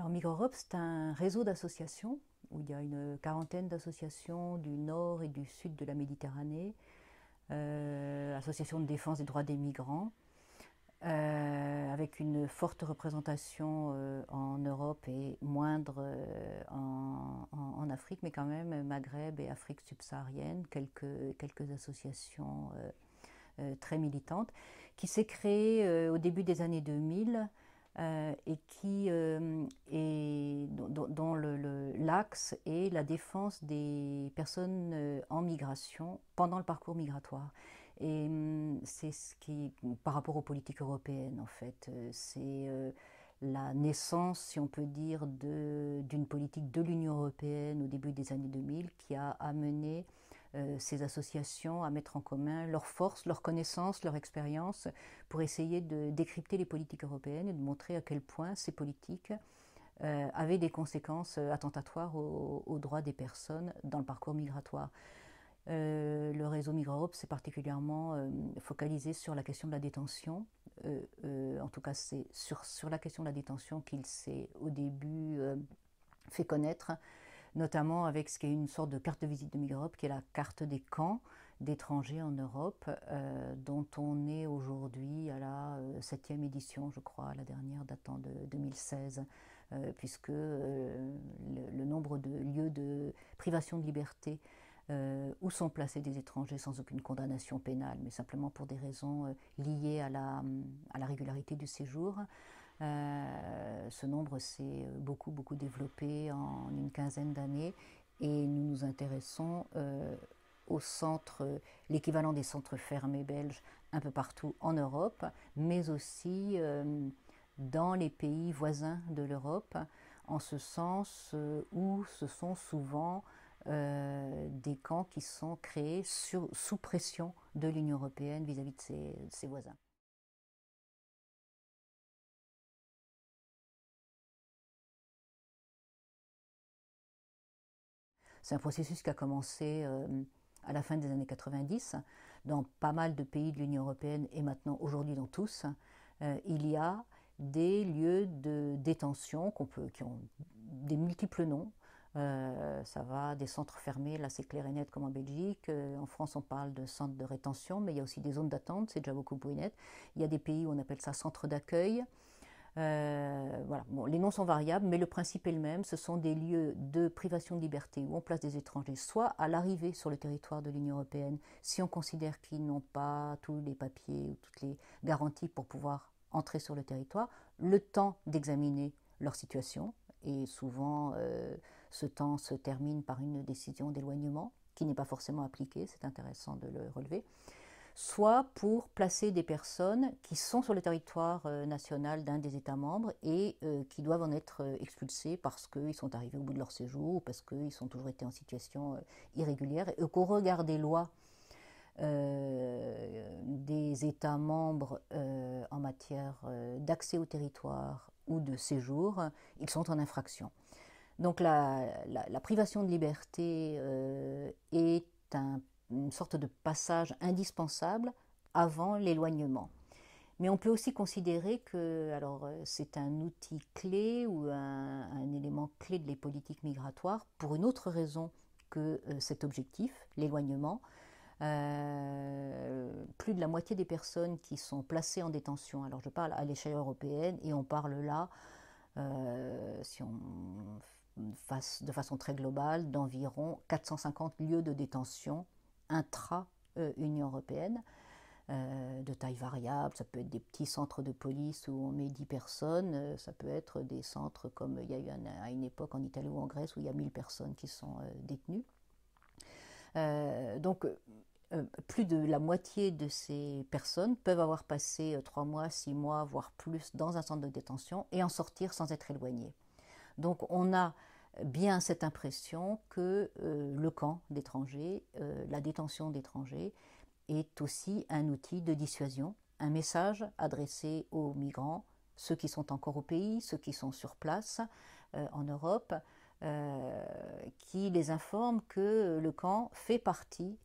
Alors c'est un réseau d'associations où il y a une quarantaine d'associations du nord et du sud de la Méditerranée, euh, associations de défense des droits des migrants, euh, avec une forte représentation euh, en Europe et moindre euh, en, Afrique, mais quand même Maghreb et Afrique subsaharienne, quelques associations très militantes, qui s'est créée au début des années 2000 euh, et qui euh, est dans, l'axe est la défense des personnes euh, en migration pendant le parcours migratoire. Et hum, c'est ce qui, par rapport aux politiques européennes en fait, c'est la naissance, si on peut dire, d'une politique de l'Union européenne au début des années 2000 qui a amené euh, ces associations à mettre en commun leurs forces, leurs connaissances, leurs expériences pour essayer de décrypter les politiques européennes et de montrer à quel point ces politiques euh, avaient des conséquences euh, attentatoires aux, droits des personnes dans le parcours migratoire. le réseau Migre s'est particulièrement focalisé sur la question de la détention. en tout cas, c'est sur, la question de la détention qu'il s'est au début fait connaître notamment avec ce qui est une sorte de carte de visite de Europe qui est la carte des camps d'étrangers en Europe, euh, dont on est aujourd'hui à la euh, septième édition, je crois, la dernière datant de 2016, euh, puisque le, nombre de lieux de privation de liberté où sont placés des étrangers sans aucune condamnation pénale, mais simplement pour des raisons liées à la régularité du séjour, euh, ce nombre s'est euh, beaucoup, beaucoup développé en une quinzaine d'années et nous nous intéressons euh, au centre, l'équivalent des centres fermés belges un peu partout en Europe, mais aussi dans les pays voisins de l'Europe, en ce sens où ce sont souvent des camps qui sont créés sous pression de l'Union européenne vis-à-vis de ses voisins. C'est un processus qui a commencé euh, à la fin des années 90 dans pas mal de pays de l'Union européenne et maintenant aujourd'hui dans tous. Euh, il y a des lieux de détention qu'on peut, qui ont des multiples noms. Euh, ça va des centres fermés, là c'est clair et net comme en Belgique. en France on parle de centres de rétention, mais il y a aussi des zones d'attente, c'est déjà beaucoup plus net. Il y a des pays où on appelle ça centre d'accueil. Euh, voilà. les noms sont variables, mais le principe est le même. Ce sont des lieux de privation de liberté où on place des étrangers, soit à l'arrivée sur le territoire de l'Union européenne, si on considère qu'ils n'ont pas tous les papiers ou toutes les garanties pour pouvoir entrer sur le territoire, le temps d'examiner leur situation. Et souvent, euh, ce temps se termine par une décision d'éloignement qui n'est pas forcément appliquée, c'est intéressant de le relever soit pour placer des personnes qui sont sur le territoire euh, national d'un des États membres et euh, qui doivent en être euh, expulsées parce qu'ils sont arrivés au bout de leur séjour ou parce qu'ils ont toujours été en situation irrégulière et qu'au regard des lois des États membres en matière d'accès au territoire ou de séjour, ils sont en infraction. Donc la, la privation de liberté est un une sorte de passage indispensable avant l'éloignement. Mais on peut aussi considérer que euh, c'est un outil clé ou un, élément clé de les politiques migratoires pour une autre raison que euh, cet objectif, l'éloignement. Euh, plus de la moitié des personnes qui sont placées en détention, alors je parle à l'échelle européenne et on parle là, si on de façon très globale, d'environ 450 lieux de détention intra-Union européenne, euh, de taille variable. Ça peut être des petits centres de police où on met 10 personnes, euh, ça peut être des centres comme il y a eu à une époque en Italie ou en Grèce où il y a 1000 personnes qui sont euh, détenues. donc, plus de la moitié de ces personnes peuvent avoir passé 3 mois, 6 mois, voire plus dans un centre de détention et en sortir sans être éloignées. Donc on a bien cette impression que euh, le camp d'étrangers, euh, la détention d'étrangers est aussi un outil de dissuasion, un message adressé aux migrants, ceux qui sont encore au pays, ceux qui sont sur place euh, en Europe, qui les informe que le camp fait partie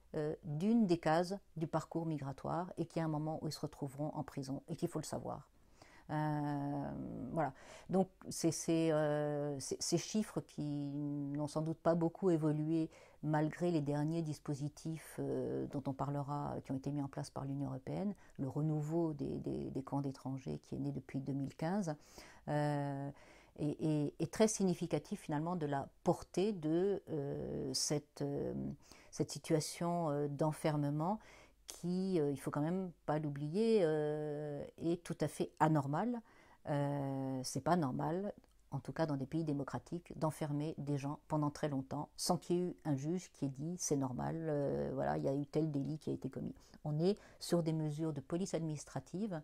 d'une des cases du parcours migratoire et qu'il y a un moment où ils se retrouveront en prison et qu'il faut le savoir. Euh, voilà. Donc, euh, ces chiffres qui n'ont sans doute pas beaucoup évolué malgré les derniers dispositifs euh, dont on parlera, qui ont été mis en place par l'Union européenne, le renouveau des, camps d'étrangers qui est né depuis 2015. est et, très significatif finalement de la portée de cette, situation d'enfermement qui, euh, il faut quand même pas l'oublier, euh, est tout à fait anormal. Euh, c'est pas normal, en tout cas dans des pays démocratiques, d'enfermer des gens pendant très longtemps sans qu'il y ait eu un juge qui ait dit c'est normal, voilà, il y a eu tel délit qui a été commis. On est sur des mesures de police administrative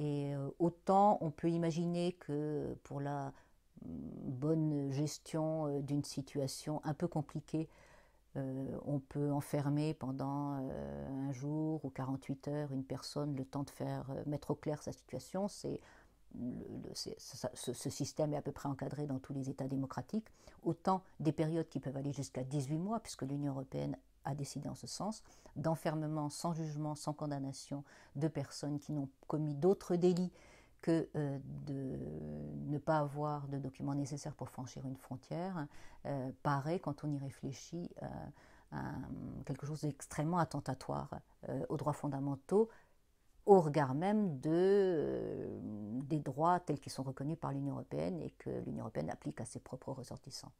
et autant on peut imaginer que pour la mm, bonne gestion d'une situation un peu compliquée, euh, on peut enfermer pendant euh, un jour ou 48 heures une personne, le temps de faire euh, mettre au clair sa situation. C'est, ce, ce, système est à peu près encadré dans tous les États démocratiques. Autant des périodes qui peuvent aller jusqu'à 18 mois, puisque l'Union européenne a décidé en ce sens, d'enfermement sans jugement, sans condamnation de personnes qui n'ont commis d'autres délits que euh, de ne pas avoir de documents nécessaires pour franchir une frontière euh, paraît, quand on y réfléchit, euh, quelque chose d'extrêmement attentatoire aux droits fondamentaux, au regard même de, des droits tels qu'ils sont reconnus par l'Union européenne et que l'Union européenne applique à ses propres ressortissants.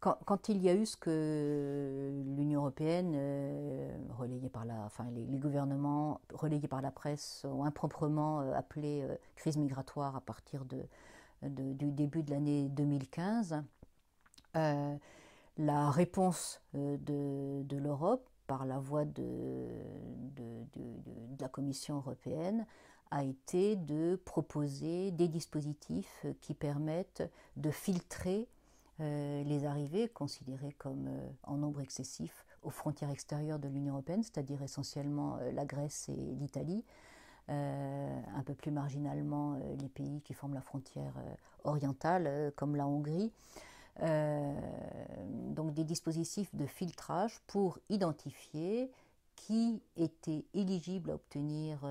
quand, il y a eu ce que l'Union européenne, euh, relayée par la, les, gouvernements, relayés par la presse, ont improprement euh, appelé euh, crise migratoire à partir du début de l'année 2015, la réponse de, de l'Europe par la voie de, la Commission européenne a été de proposer des dispositifs qui permettent de filtrer euh, les arrivées considérées comme euh, en nombre excessif aux frontières extérieures de l'Union européenne, c'est-à-dire essentiellement euh, la Grèce et l'Italie, un peu plus marginalement les pays qui forment la frontière orientale, comme la Hongrie. donc des dispositifs de filtrage pour identifier qui était éligible à obtenir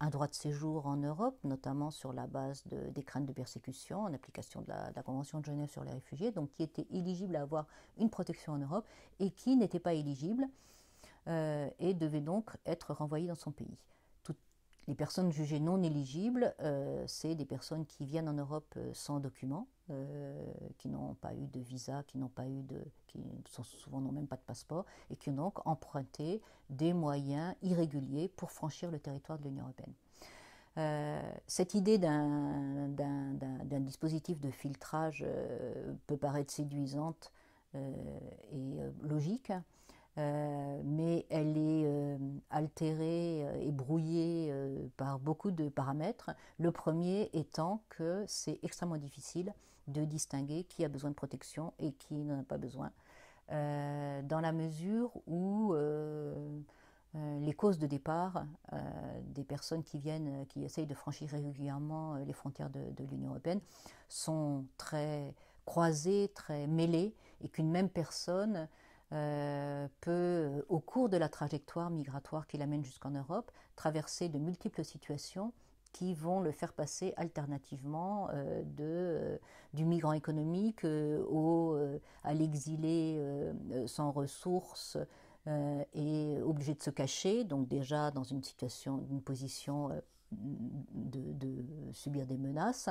un droit de séjour en Europe, notamment sur la base des craintes de persécution, en application de la, Convention de Genève sur les réfugiés, donc qui était éligible à avoir une protection en Europe et qui n'était pas éligible euh, et devait donc être renvoyé dans son pays. Les personnes jugées non éligibles, euh, c'est des personnes qui viennent en Europe euh, sans documents, euh, qui n'ont pas eu de visa, qui n'ont pas eu de, qui sont souvent n'ont même pas de passeport et qui ont donc emprunté des moyens irréguliers pour franchir le territoire de l'Union européenne. cette idée d'un dispositif de filtrage peut paraître séduisante et logique. Euh, mais elle est euh, altérée et euh, brouillée par beaucoup de paramètres. Le premier étant que c'est extrêmement difficile de distinguer qui a besoin de protection et qui n'en a pas besoin, dans la mesure où les causes de départ des personnes qui viennent, qui essayent de franchir régulièrement les frontières de, de l'Union européenne, sont très croisées, très mêlées, et qu'une même personne euh, peut, euh, au cours de la trajectoire migratoire qui l'amène jusqu'en Europe, traverser de multiples situations qui vont le faire passer alternativement euh, de, du migrant économique au, à l'exilé sans ressources et obligé de se cacher, donc déjà dans une situation, une position de subir des menaces,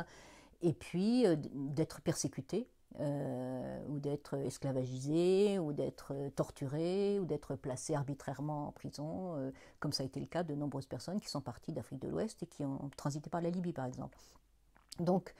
et puis d'être persécuté euh, ou d'être esclavagisé, ou d'être euh, torturé, ou d'être placé arbitrairement en prison, euh, comme ça a été le cas de nombreuses personnes qui sont parties d'Afrique de l'Ouest et qui ont transité par la Libye, par exemple. Donc,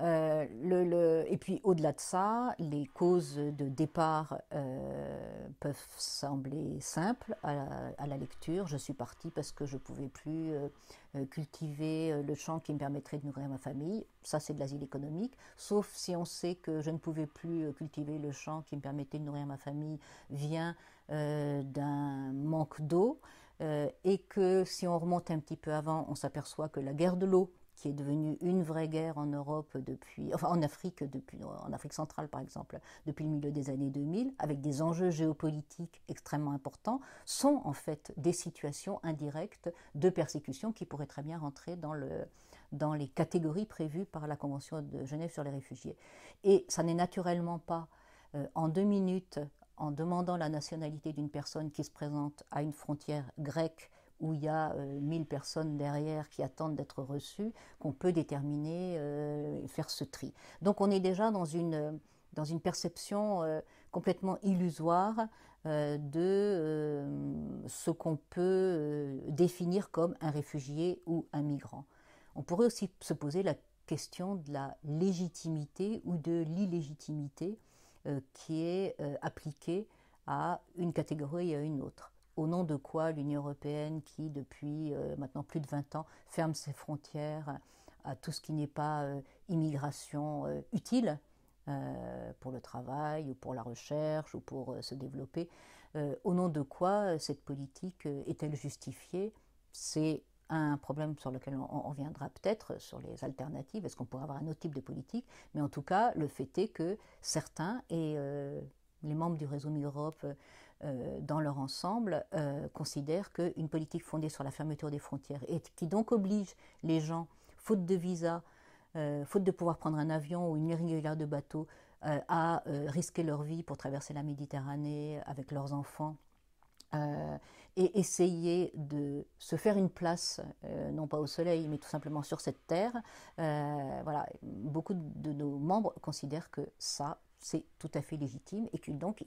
euh, le, et puis au-delà de ça, les causes de départ euh, peuvent sembler simples à la, lecture. Je suis partie parce que je ne pouvais plus euh, cultiver le champ qui me permettrait de nourrir ma famille. Ça, c'est de l'asile économique. Sauf si on sait que je ne pouvais plus cultiver le champ qui me permettait de nourrir ma famille vient d'un manque d'eau. et que si on remonte un petit peu avant, on s'aperçoit que la guerre de l'eau qui est devenue une vraie guerre en Europe depuis, enfin en Afrique depuis, en Afrique centrale par exemple, depuis le milieu des années 2000, avec des enjeux géopolitiques extrêmement importants, sont en fait des situations indirectes de persécution qui pourraient très bien rentrer dans, le, dans les catégories prévues par la Convention de Genève sur les réfugiés. Et ça n'est naturellement pas euh, en deux minutes en demandant la nationalité d'une personne qui se présente à une frontière grecque où il y a 1000 euh, personnes derrière qui attendent d'être reçues, qu'on peut déterminer, euh, faire ce tri. Donc on est déjà dans une, euh, dans une perception complètement illusoire de ce qu'on peut définir comme un réfugié ou un migrant. On pourrait aussi se poser la question de la légitimité ou de l'illégitimité qui est appliquée à une catégorie et à une autre au nom de quoi l'Union européenne, qui depuis euh, maintenant plus de 20 ans ferme ses frontières à tout ce qui n'est pas euh, immigration euh, utile pour le travail ou pour la recherche ou pour se développer, au nom de quoi cette politique est-elle justifiée C'est un problème sur lequel on, on reviendra peut-être, sur les alternatives, est-ce qu'on pourrait avoir un autre type de politique, mais en tout cas, le fait est que certains, et les membres du réseau Migre Europe euh, dans leur ensemble, euh, considèrent qu'une politique fondée sur la fermeture des frontières et qui donc oblige les gens, faute de visa, euh, faute de pouvoir prendre un avion ou une irrégulière de bateau, à risquer leur vie pour traverser la Méditerranée avec leurs enfants. et essayer de se faire une place, non pas au soleil, mais tout simplement sur cette terre. voilà, beaucoup de nos membres considèrent que ça, c'est tout à fait légitime et donc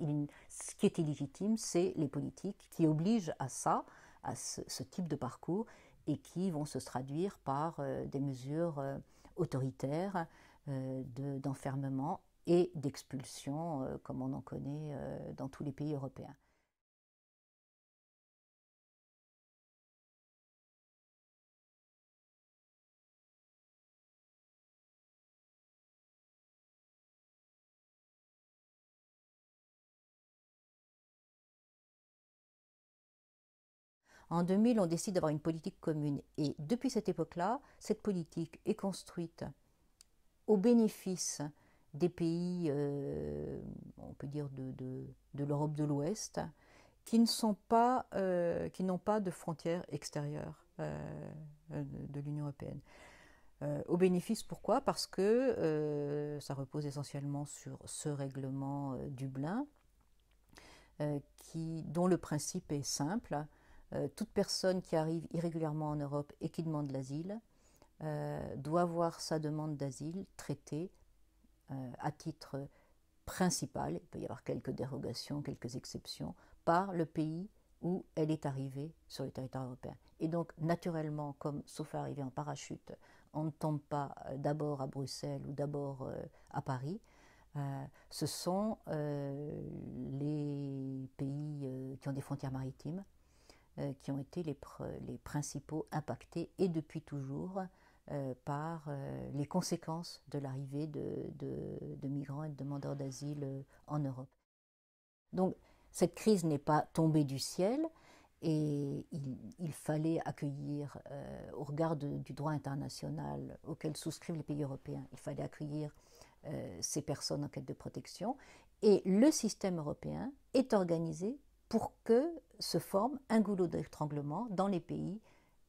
ce qui est illégitime, c'est les politiques qui obligent à ça, à ce, type de parcours et qui vont se traduire par euh, des mesures euh, autoritaires euh, d'enfermement et d'expulsion comme on en connaît dans tous les pays européens. En 2000, on décide d'avoir une politique commune. Et depuis cette époque-là, cette politique est construite au bénéfice des pays, euh, on peut dire, de, l'Europe de, l'Ouest, euh, qui n'ont pas de frontières extérieures euh, de l'Union européenne. au bénéfice, pourquoi Parce que ça repose essentiellement sur ce règlement Dublin, dont le principe est simple euh, toute personne qui arrive irrégulièrement en Europe et qui demande l'asile euh, doit voir sa demande d'asile traitée euh, à titre principal, il peut y avoir quelques dérogations, quelques exceptions, par le pays où elle est arrivée sur le territoire européen. Et donc, naturellement, comme sauf à arriver en parachute, on ne tombe pas d'abord à Bruxelles ou d'abord à Paris, ce sont les pays qui ont des frontières maritimes euh, qui ont été les, principaux impactés et depuis toujours euh, par euh, les conséquences de l'arrivée de, migrants et de demandeurs d'asile en Europe. Donc cette crise n'est pas tombée du ciel et il, fallait accueillir, au regard du droit international auquel souscrivent les pays européens, il fallait accueillir ces personnes en quête de protection et le système européen est organisé pour que se forme un goulot d'étranglement dans les pays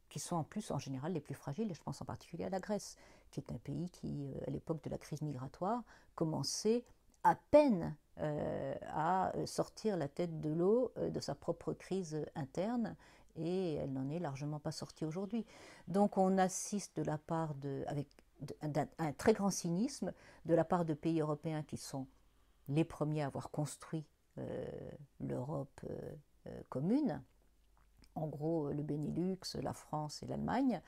qui sont en plus en général les plus fragiles, et je pense en particulier à la Grèce, qui est un pays qui, euh, à l'époque de la crise migratoire, commençait à peine euh, à sortir la tête de l'eau euh, de sa propre crise interne, et elle n'en est largement pas sortie aujourd'hui. Donc on assiste de la part de, avec un très grand cynisme, de la part de pays européens qui sont les premiers à avoir construit euh, l'Europe euh, euh, commune, en gros le Benelux, la France et l'Allemagne,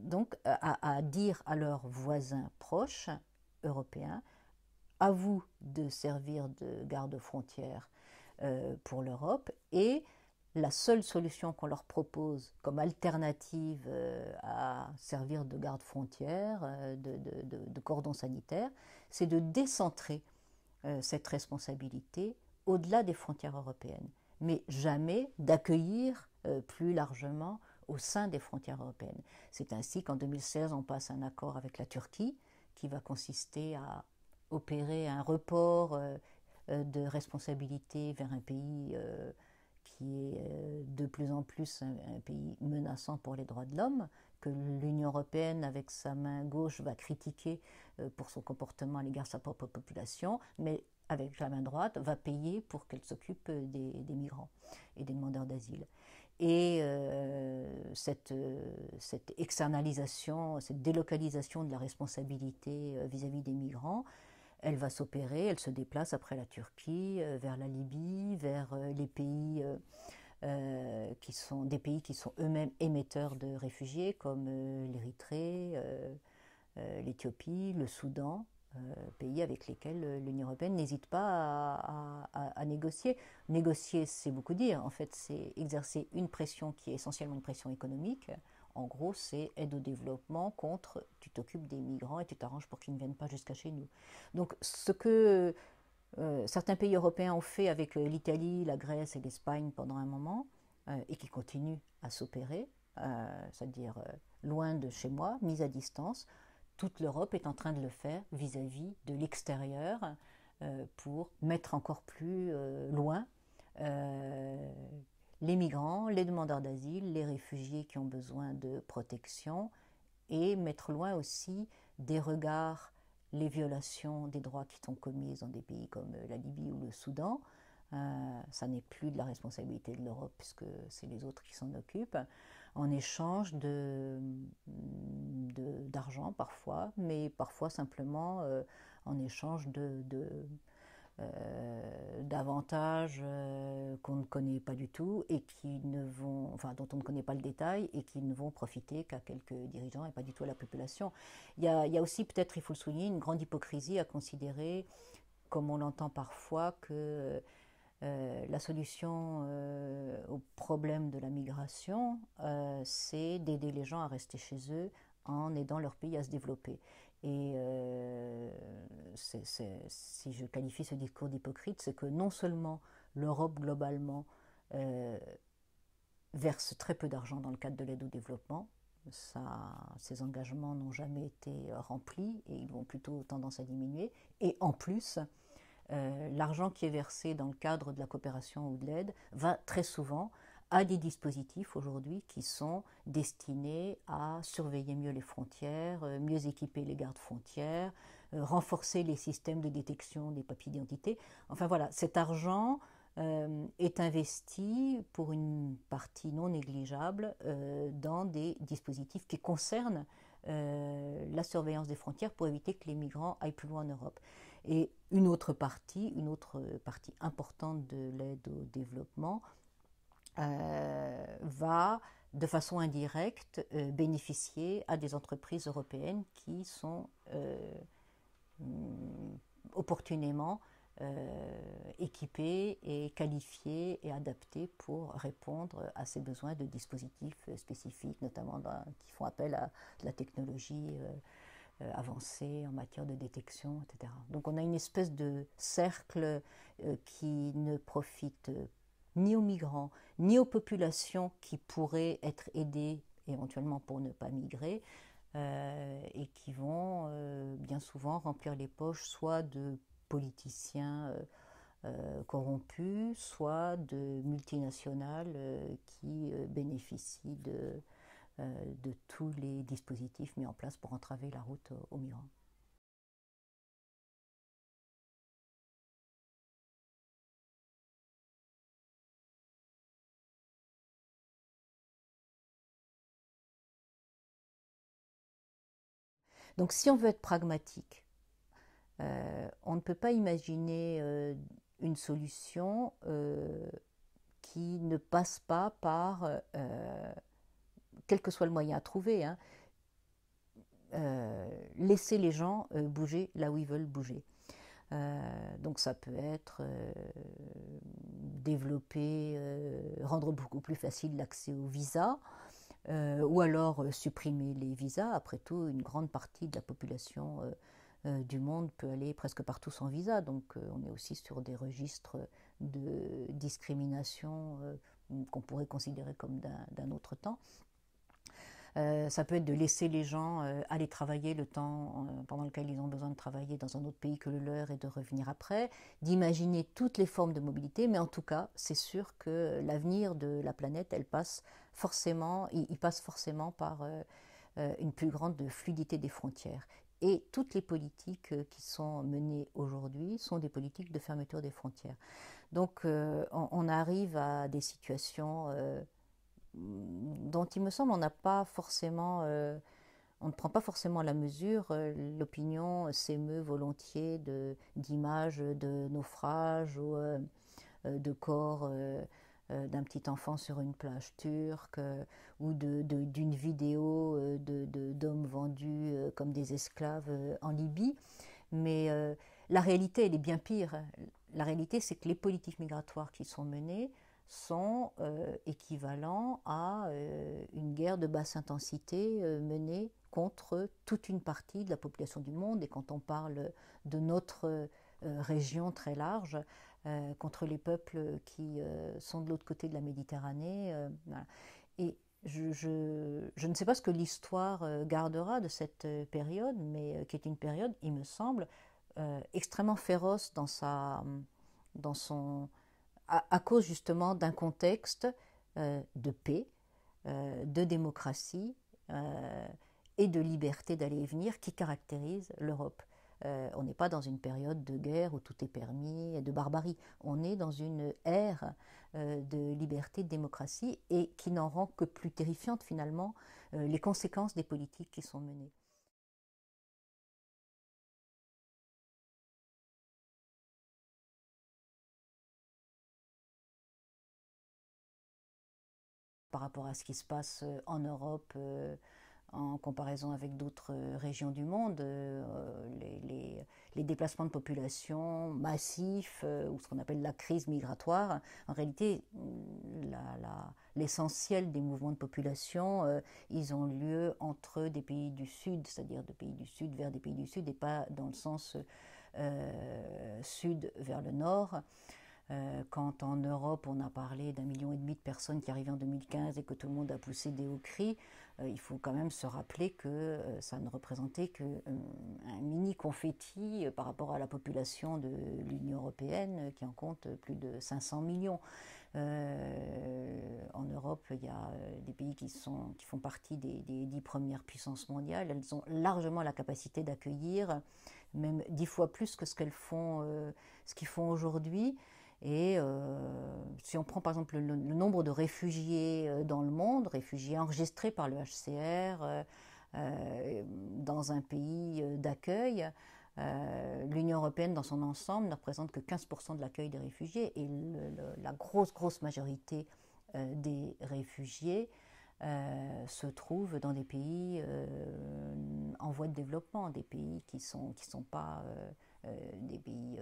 donc à, dire à leurs voisins proches européens, à vous de servir de garde-frontière pour l'Europe et la seule solution qu'on leur propose comme alternative à servir de garde-frontière, de, de, cordon sanitaire, c'est de décentrer euh, cette responsabilité au-delà des frontières européennes, mais jamais d'accueillir euh, plus largement au sein des frontières européennes. C'est ainsi qu'en 2016, on passe un accord avec la Turquie qui va consister à opérer un report euh, de responsabilité vers un pays qui est de plus en plus un pays menaçant pour les droits de l'homme, que l'Union européenne, avec sa main gauche, va critiquer euh, pour son comportement à l'égard de sa propre population, mais avec la main droite, va payer pour qu'elle s'occupe euh, des, migrants et des demandeurs d'asile. Et euh, cette, cette, externalisation, cette délocalisation de la responsabilité vis à -vis des migrants, elle va s'opérer, elle se déplace après la Turquie, vers la Libye, vers les pays euh, qui sont des pays qui sont eux-mêmes émetteurs de réfugiés, comme euh, l'Érythrée, euh, l'Éthiopie, le Soudan, pays avec lesquels l'Union européenne n'hésite pas à, à, négocier. Négocier, c'est beaucoup dire. En fait, c'est exercer une pression qui est essentiellement une pression économique. En gros, c'est aide au développement contre tu t'occupes des migrants et tu t'arranges pour qu'ils ne viennent pas jusqu'à chez nous. Donc, ce que euh, certains pays européens ont fait avec euh, l'Italie, la Grèce et l'Espagne pendant un moment, euh, et qui continuent à s'opérer, c'est-à-dire loin de chez moi, mise à distance. Toute l'Europe est en train de le faire vis à -vis de l'extérieur pour mettre encore plus loin les migrants, les demandeurs d'asile, les réfugiés qui ont besoin de protection, et mettre loin aussi des regards les violations des droits qui sont commises dans des pays comme euh, la Libye ou le Soudan. Euh, ça n'est plus de la responsabilité de l'Europe puisque c'est les autres qui s'en occupent, en échange de, d'argent parfois, mais parfois simplement euh, en échange de, de euh, davantage euh, qu'on ne connaît pas du tout et qui ne vont, enfin, dont on ne connaît pas le détail et qui ne vont profiter qu'à quelques dirigeants et pas du tout à la population. Il y a, aussi peut-être, il faut le souligner, une grande hypocrisie à considérer, comme on l'entend parfois, que euh, la solution au problème de la migration, c'est d'aider les gens à rester chez eux en aidant leur pays à se développer. Et euh, si je qualifie ce discours d'hypocrite, c'est que non seulement l'Europe globalement euh, verse très peu d'argent dans le cadre de l'aide au développement, ses ces engagements n'ont jamais été remplis et ils vont plutôt tendance à diminuer. Et en plus, euh, l'argent qui est versé dans le cadre de la coopération ou de l'aide va très souvent à des dispositifs aujourd'hui qui sont destinés à surveiller mieux les frontières, euh, mieux équiper les gardes frontières, euh, renforcer les systèmes de détection des papiers d'identité. Enfin voilà, cet argent euh, est investi pour une partie non négligeable dans des dispositifs qui concernent la surveillance des frontières pour éviter que les migrants aillent plus loin en Europe. Et une autre partie, une autre partie importante de l'aide au développement euh, va de façon indirecte euh, bénéficier à des entreprises européennes qui sont euh, mm, opportunément équipées et qualifiées et adaptées pour répondre à ces besoins de dispositifs spécifiques, notamment qui font appel à la technologie avancée en matière de détection, etc. Donc on a une espèce de cercle qui ne profite pas ni aux migrants, ni aux populations qui pourraient être aidées éventuellement pour ne pas migrer, euh, et qui vont euh, bien souvent remplir les poches soit de politiciens euh, corrompus, soit de multinationales qui bénéficient de, de tous les dispositifs mis en place pour entraver la route aux migrants. Donc si on veut être pragmatique, euh, on ne peut pas imaginer euh, une solution euh, qui ne passe pas par, quel que soit le moyen à trouver, hein, laisser les gens bouger là où ils veulent bouger. donc ça peut être développer, rendre beaucoup plus facile l'accès au visa, euh, ou alors euh, supprimer les visas. Après tout, une grande partie de la population euh, du monde peut aller presque partout sans visa, donc on est aussi sur des registres de discrimination qu'on pourrait considérer comme d'un autre temps. ça peut être de laisser les gens aller travailler le temps pendant lequel ils ont besoin de travailler dans un autre pays que le leur et de revenir après, d'imaginer toutes les formes de mobilité, mais en tout cas, c'est sûr que l'avenir de la planète, elle passe forcément, il, passe forcément par euh, euh, une plus grande fluidité des frontières. Et toutes les politiques euh, qui sont menées aujourd'hui sont des politiques de fermeture des frontières. Donc on, arrive à des situations dont il me semble on n'a pas forcément, on ne prend pas forcément la mesure. L'opinion s'émeut volontiers d'images de naufrages ou de corps euh, d'un petit enfant sur une plage turque euh, ou d'une euh, de, vidéo d'hommes vendus comme des esclaves en Libye. Mais la réalité, elle est bien pire. La réalité, c'est que les politiques migratoires qui sont menées sont équivalents à une guerre de basse intensité menée contre toute une partie de la population du monde. Et quand on parle de notre région très large, euh, contre les peuples qui euh, sont de l'autre côté de la Méditerranée. Euh, et je, ne sais pas ce que l'histoire gardera de cette période, mais qui est une période, il me semble, extrêmement féroce dans sa, dans son, à cause justement d'un contexte de paix, de démocratie et de liberté d'aller et venir qui caractérise l'Europe. Euh, on n'est pas dans une période de guerre où tout est permis, de barbarie. On est dans une ère euh, de liberté, de démocratie, et qui n'en rend que plus terrifiante finalement euh, les conséquences des politiques qui sont menées. par rapport à ce qui se passe en Europe en comparaison avec d'autres euh, régions du monde, euh, les, déplacements de population massifs euh, ou ce qu'on appelle la crise migratoire. En réalité, mm, l'essentiel des mouvements de population, ils ont lieu entre des pays du Sud, c'est-à-dire de pays du Sud vers des pays du Sud et pas dans le sens Sud vers le Nord quand en Europe on a parlé d'un million et demi de personnes qui arrivaient en 2015 et que tout le monde a poussé des hauts cris, euh, il faut quand même se rappeler que euh, ça ne représentait qu'un euh, mini confetti par rapport à la population de l'Union européenne qui en compte plus de 500 millions. en Europe, il y a des pays qui, sont, qui font partie des, dix premières puissances mondiales. Elles ont largement la capacité d'accueillir même dix fois plus que ce qu'elles font, ce qu'ils font aujourd'hui. Et si on prend par exemple le nombre de réfugiés dans le monde, de réfugiés enregistrés par le HCR euh, euh, dans un pays euh, d'accueil. L'Union européenne dans son ensemble ne représente que 15% de l'accueil des réfugiés et la grosse, grosse majorité des réfugiés se trouve dans des pays en voie de développement, des pays qui ne sont, qui sont pas des pays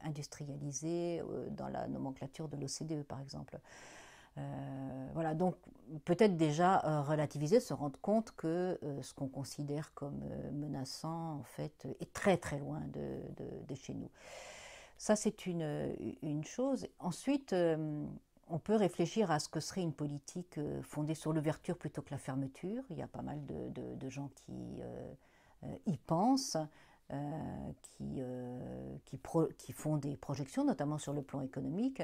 industrialisés dans la nomenclature de l'OCDE par exemple. Euh, voilà, donc peut-être déjà euh, relativiser, se rendre compte que euh, ce qu'on considère comme menaçant, en fait, est très très loin de, chez nous. Ça, c'est une, chose. Ensuite, on peut réfléchir à ce que serait une politique fondée sur l'ouverture plutôt que la fermeture. Il y a pas mal de gens qui y pensent. Euh, qui, euh, qui, font des projections, notamment sur le plan économique,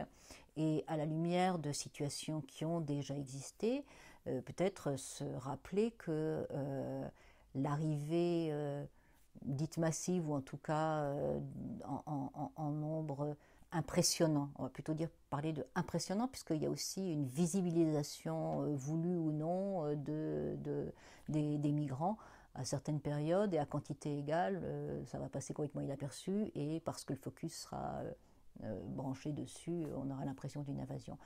et à la lumière de situations qui ont déjà existé, euh, peut-être se rappeler que l'arrivée dite massive ou en tout cas en, nombre impressionnant. On va plutôt dire parler de impressionnant puisqu'il y a aussi une visibilisation voulue ou non de, des, migrants à certaines périodes et à quantité égale, euh, ça va passer complètement inaperçu et parce que le focus sera euh, euh, branché dessus, on aura l'impression d'une invasion.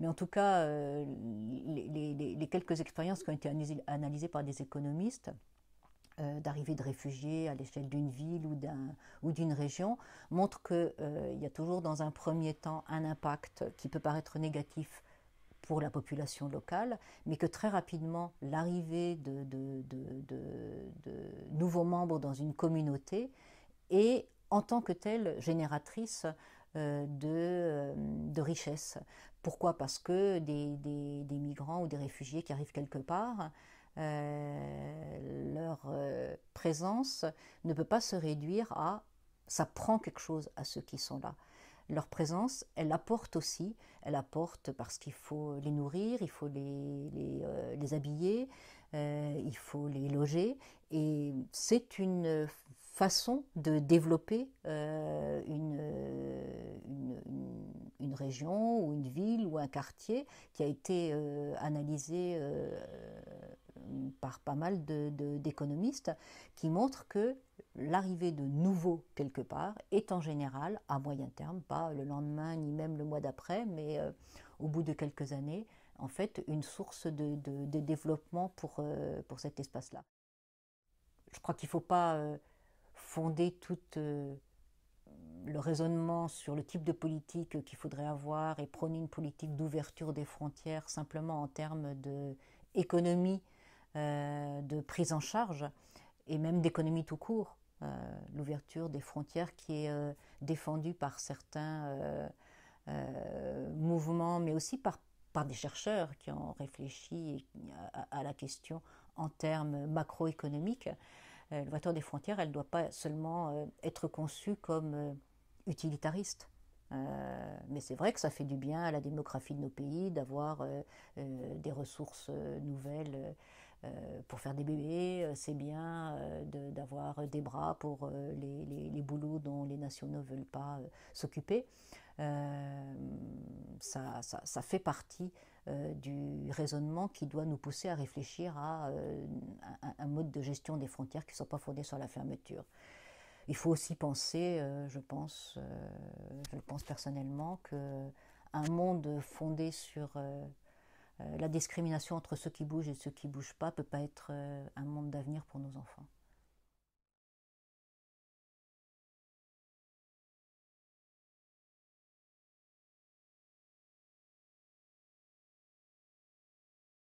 Mais en tout cas, les, quelques expériences qui ont été analysées par des économistes, d'arrivée de réfugiés à l'échelle d'une ville ou, d'une région montrent qu'il y a toujours dans un premier temps un impact qui peut paraître négatif pour la population locale, mais que très rapidement, l'arrivée de, nouveaux membres dans une communauté est, en tant que telle, génératrice euh, de, euh, de richesses. Pourquoi Parce que des, migrants ou des réfugiés qui arrivent quelque part, euh, leur présence ne peut pas se réduire à ça prend quelque chose à ceux qui sont là leur présence, elle apporte aussi, elle apporte parce qu'il faut les nourrir, il faut les, les, euh, habiller, euh, il faut les loger, et c'est une façon de développer euh, une, une, une, région ou une ville ou un quartier qui a été analysé par pas mal d'économistes de, qui montrent que l'arrivée de nouveaux quelque part est en général à moyen terme, pas le lendemain ni même le mois d'après, mais euh, au bout de quelques années, en fait, une source de, développement euh, pour, cet espace-là. Je crois qu'il ne faut pas euh, fonder tout le raisonnement sur le type de politique qu'il faudrait avoir et prôner une politique d'ouverture des frontières simplement en termes d'économie, de, de prise en charge et même d'économie tout court. Euh, l'ouverture des frontières qui est euh, défendue par certains euh, mouvements, mais aussi par, par des chercheurs qui ont réfléchi à, la question en termes macroéconomiques. L'ouverture des frontières, elle ne doit pas seulement être conçue comme utilitariste. mais c'est vrai que ça fait du bien à la démographie de nos pays d'avoir des ressources nouvelles euh, pour faire des bébés, euh, c'est bien euh, d'avoir des bras pour les, boulots dont les nationaux ne veulent pas s'occuper. Ça, ça, fait partie du raisonnement qui doit nous pousser à réfléchir à un, mode de gestion des frontières qui ne soit pas fondé sur la fermeture. Il faut aussi penser, je pense, je le pense personnellement, que un monde fondé sur euh, la discrimination entre ceux qui bougent et ceux qui ne bougent pas ne peut pas être euh, un monde d'avenir pour nos enfants.